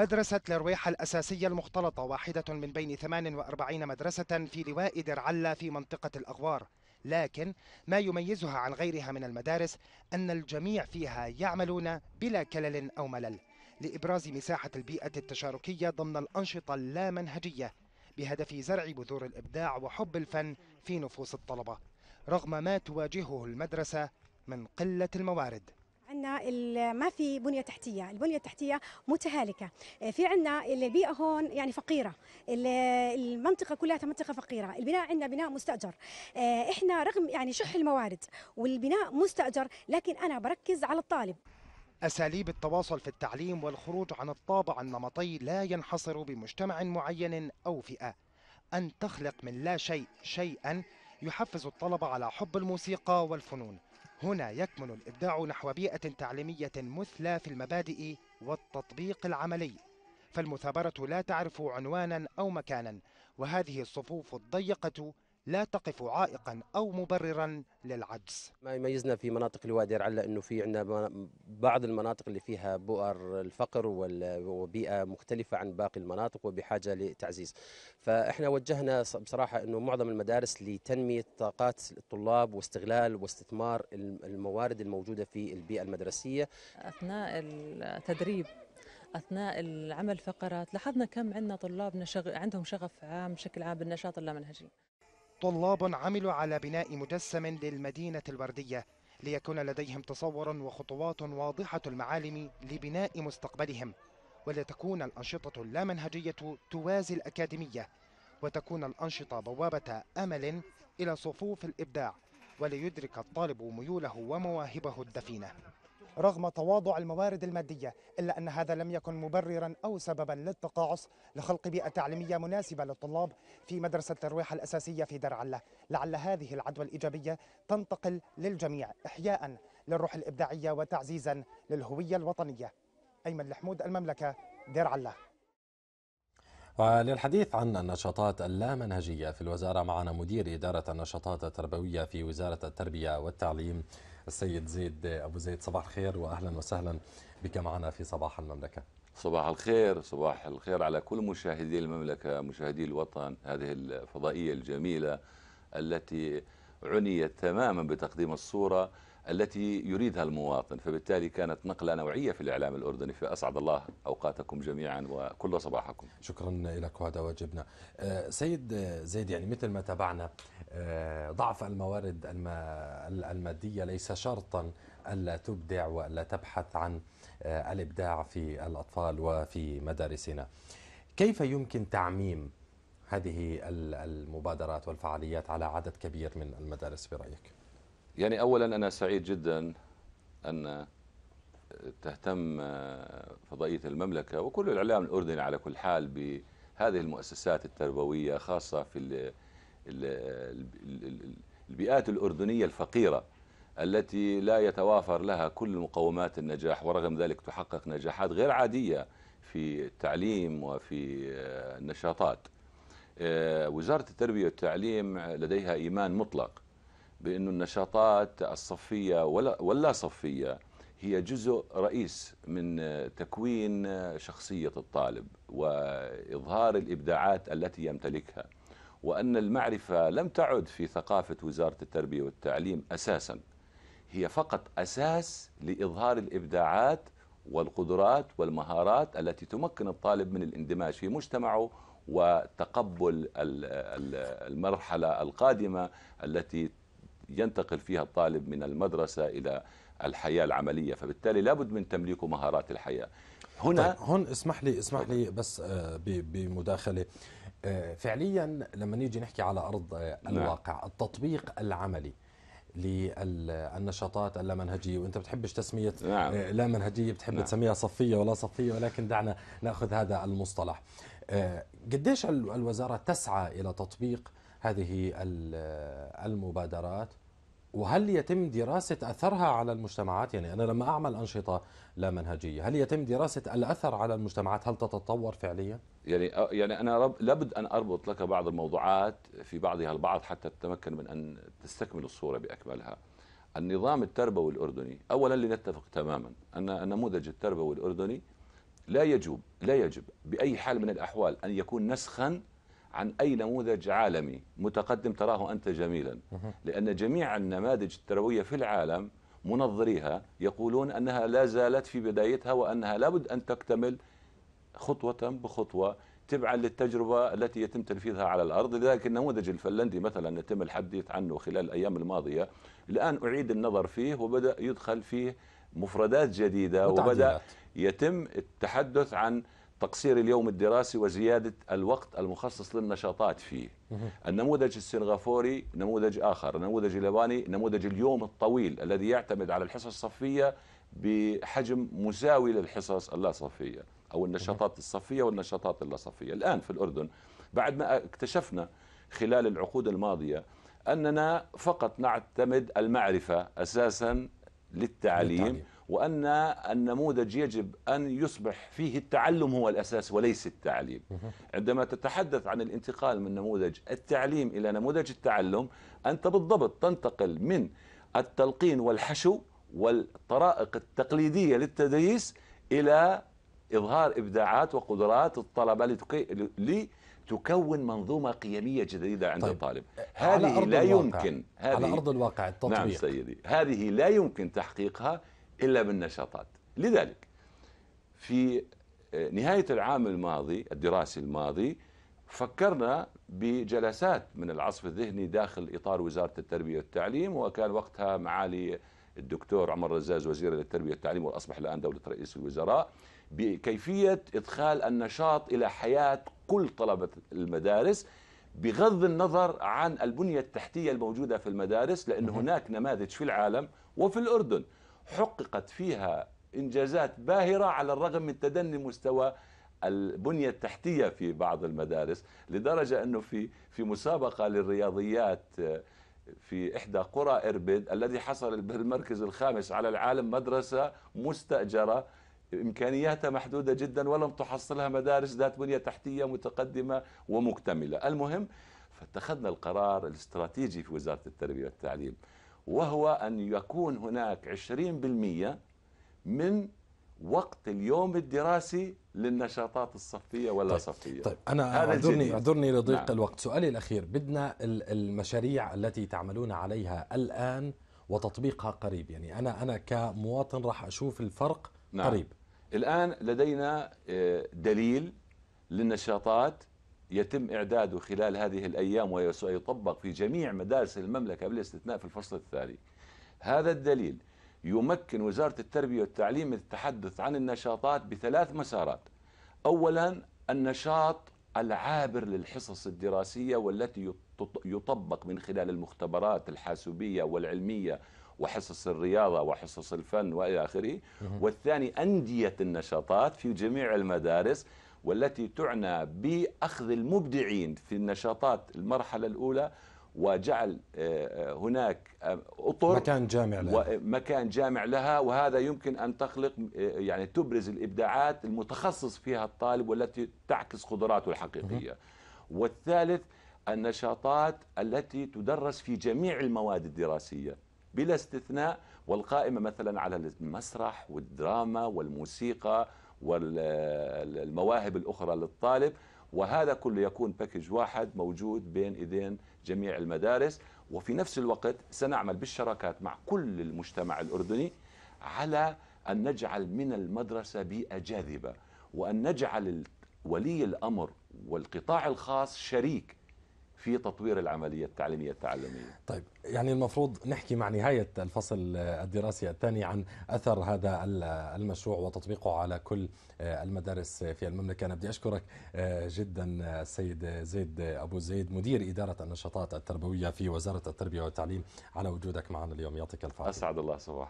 مدرسة لرويحة الأساسية المختلطة واحدة من بين 48 مدرسة في لواء درعلة في منطقة الأغوار لكن ما يميزها عن غيرها من المدارس أن الجميع فيها يعملون بلا كلل أو ملل لإبراز مساحة البيئة التشاركية ضمن الأنشطة اللامنهجية بهدف زرع بذور الإبداع وحب الفن في نفوس الطلبة رغم ما تواجهه المدرسة من قلة الموارد عندنا ما في بنيه تحتيه، البنيه التحتيه متهالكه، آه، في عندنا البيئه هون يعني فقيره، المنطقه كلها منطقه فقيره، البناء عندنا بناء مستاجر، آه، احنا رغم يعني شح الموارد والبناء مستاجر لكن انا بركز على الطالب. أساليب التواصل في التعليم والخروج عن الطابع النمطي لا ينحصر بمجتمع معين أو فئة أن تخلق من لا شيء شيئا يحفز الطلبة على حب الموسيقى والفنون هنا يكمن الإبداع نحو بيئة تعليمية مثلى في المبادئ والتطبيق العملي فالمثابرة لا تعرف عنوانا أو مكانا وهذه الصفوف الضيقة لا تقف عائقا أو مبررا للعجز ما يميزنا في مناطق الوادي على أنه في عندنا بعض المناطق اللي فيها بؤر الفقر وبيئة مختلفة عن باقي المناطق وبحاجة لتعزيز فإحنا وجهنا بصراحة أنه معظم المدارس لتنمية طاقات الطلاب واستغلال واستثمار الموارد الموجودة في البيئة المدرسية أثناء التدريب اثناء العمل فقرات لاحظنا كم عندنا طلاب عندهم شغف عام بشكل عام بالنشاط اللامنهجي طلاب عملوا على بناء مجسم للمدينة الوردية ليكون لديهم تصور وخطوات واضحة المعالم لبناء مستقبلهم ولتكون الأنشطة اللامنهجية توازي الأكاديمية وتكون الأنشطة بوابة أمل إلى صفوف الإبداع وليدرك الطالب ميوله ومواهبه الدفينة رغم تواضع الموارد المادية إلا أن هذا لم يكن مبررا أو سببا للتقاعس لخلق بيئة تعليمية مناسبة للطلاب في مدرسة الترويح الأساسية في درعلة لعل هذه العدوى الإيجابية تنتقل للجميع إحياء للروح الإبداعية وتعزيزا للهوية الوطنية أيمن الحمود المملكة درعلة وللحديث عن النشاطات اللامنهجية في الوزارة معنا مدير إدارة النشاطات التربوية في وزارة التربية والتعليم السيد زيد أبو زيد صباح الخير وأهلا وسهلا بك معنا في صباح المملكة صباح الخير صباح الخير على كل مشاهدي المملكة مشاهدي الوطن هذه الفضائية الجميلة التي عنيت تماما بتقديم الصورة التي يريدها المواطن فبالتالي كانت نقلة نوعية في الإعلام الأردني فأسعد الله أوقاتكم جميعا وكل صباحكم شكرا لك وهذا واجبنا آه، سيد آه، زيد يعني مثل ما تابعنا آه، ضعف الموارد المادية ليس شرطا ألا تبدع وألا تبحث عن الإبداع في الأطفال وفي مدارسنا كيف يمكن تعميم هذه المبادرات والفعاليات على عدد كبير من المدارس برأيك؟ يعني أولا أنا سعيد جدا أن تهتم فضائية المملكة وكل الإعلام الأردني على كل حال بهذه المؤسسات التربوية خاصة في البيئات الأردنية الفقيرة التي لا يتوافر لها كل مقومات النجاح ورغم ذلك تحقق نجاحات غير عادية في التعليم وفي النشاطات آه، وزارة التربية والتعليم لديها إيمان مطلق بأنه النشاطات الصفية ولا, ولا صفية هي جزء رئيس من تكوين شخصية الطالب وإظهار الإبداعات التي يمتلكها وأن المعرفة لم تعد في ثقافة وزارة التربية والتعليم أساسا هي فقط أساس لإظهار الإبداعات والقدرات والمهارات التي تمكن الطالب من الاندماج في مجتمعه وتقبل المرحلة القادمة التي ينتقل فيها الطالب من المدرسة إلى الحياة العملية فبالتالي لابد من تمليكه مهارات الحياة هنا طيب هون اسمح لي اسمح لي بس آه، بمداخلة آه، فعليا لما نيجي نحكي على أرض آه، نعم. الواقع التطبيق العملي للنشاطات اللامنهجية وانت بتحبش تسمية نعم. لا منهجية بتحب نعم. تسميها صفية ولا صفية ولكن دعنا نأخذ هذا المصطلح قديش الوزارة تسعى إلى تطبيق هذه المبادرات وهل يتم دراسة أثرها على المجتمعات يعني أنا لما أعمل أنشطة لا منهجية هل يتم دراسة الأثر على المجتمعات هل تتطور فعليا؟ يعني يعني أنا رب لابد أن أربط لك بعض الموضوعات في بعضها البعض حتى تتمكن من أن تستكمل الصورة بأكملها النظام التربوي الأردني أولا لنتفق تماما أن نموذج التربوي الأردني لا يجب لا يجب بأي حال من الأحوال أن يكون نسخا عن أي نموذج عالمي متقدم تراه أنت جميلا لأن جميع النماذج التربوية في العالم منظريها يقولون أنها لا زالت في بدايتها وأنها لابد أن تكتمل خطوة بخطوة تبعا للتجربة التي يتم تنفيذها على الأرض لذلك النموذج الفنلندي مثلا يتم الحديث عنه خلال الأيام الماضية الآن أعيد النظر فيه وبدأ يدخل فيه مفردات جديدة وبدأ يتم التحدث عن تقصير اليوم الدراسي وزيادة الوقت المخصص للنشاطات فيه النموذج السنغافوري نموذج آخر النموذج الياباني نموذج اليوم الطويل الذي يعتمد على الحصص الصفية بحجم مساوي للحصص اللا صفية أو النشاطات الصفية والنشاطات اللا صفية الآن في الأردن بعد ما اكتشفنا خلال العقود الماضية أننا فقط نعتمد المعرفة أساسا للتعليم, للتعليم. وأن النموذج يجب أن يصبح فيه التعلم هو الأساس وليس التعليم عندما تتحدث عن الانتقال من نموذج التعليم إلى نموذج التعلم أنت بالضبط تنتقل من التلقين والحشو والطرائق التقليدية للتدريس إلى إظهار إبداعات وقدرات الطلبة لتكي... لتكون منظومة قيمية جديدة عند طيب. الطالب هذه لا الواقع. يمكن هذه... على أرض الواقع التطبيق نعم سيدي هذه لا يمكن تحقيقها إلا بالنشاطات لذلك في آه، نهاية العام الماضي الدراسي الماضي فكرنا بجلسات من العصف الذهني داخل إطار وزارة التربية والتعليم وكان وقتها معالي الدكتور عمر رزاز وزير للتربية والتعليم وأصبح الآن دولة رئيس الوزراء بكيفية إدخال النشاط إلى حياة كل طلبة المدارس بغض النظر عن البنية التحتية الموجودة في المدارس لأن هناك نماذج في العالم وفي الأردن حققت فيها إنجازات باهرة على الرغم من تدني مستوى البنية التحتية في بعض المدارس لدرجة أنه في في مسابقة للرياضيات آه، في إحدى قرى إربد الذي حصل بالمركز الخامس على العالم مدرسة مستأجرة إمكانياتها محدودة جدا ولم تحصلها مدارس ذات بنية تحتية متقدمة ومكتملة المهم فاتخذنا القرار الاستراتيجي في وزارة التربية والتعليم وهو أن يكون هناك 20% من وقت اليوم الدراسي للنشاطات الصفية ولا طيب. صفية طيب أنا أعذرني, أعذرني لضيق نعم. الوقت سؤالي الأخير بدنا المشاريع التي تعملون عليها الآن وتطبيقها قريب يعني أنا أنا كمواطن راح أشوف الفرق نعم. قريب الآن لدينا آه، دليل للنشاطات يتم إعداده خلال هذه الأيام وسيطبق في جميع مدارس المملكة بالاستثناء في الفصل الثاني هذا الدليل يمكن وزارة التربية والتعليم التحدث عن النشاطات بثلاث مسارات أولا النشاط العابر للحصص الدراسية والتي يطبق من خلال المختبرات الحاسوبية والعلمية وحصص الرياضة وحصص الفن وإلى آخره والثاني أندية النشاطات في جميع المدارس والتي تعنى باخذ المبدعين في النشاطات المرحله الاولى وجعل آه، آه، هناك آه، اطر مكان جامع لها مكان جامع لها وهذا يمكن ان تخلق يعني تبرز الابداعات المتخصص فيها الطالب والتي تعكس قدراته الحقيقيه. والثالث النشاطات التي تدرس في جميع المواد الدراسيه بلا استثناء والقائمه مثلا على المسرح والدراما والموسيقى والمواهب الأخرى للطالب وهذا كله يكون باكج واحد موجود بين إيدين جميع المدارس وفي نفس الوقت سنعمل بالشراكات مع كل المجتمع الأردني على أن نجعل من المدرسة بيئة جاذبة وأن نجعل ولي الأمر والقطاع الخاص شريك في تطوير العملية التعليمية التعلمية طيب يعني المفروض نحكي مع نهاية الفصل الدراسي الثاني عن أثر هذا المشروع وتطبيقه على كل آه، المدارس في المملكة أنا بدي أشكرك آه، جدا آه، السيد زيد أبو زيد مدير إدارة النشاطات التربوية في وزارة التربية والتعليم على وجودك معنا اليوم يعطيك الف عافية أسعد الله صباحك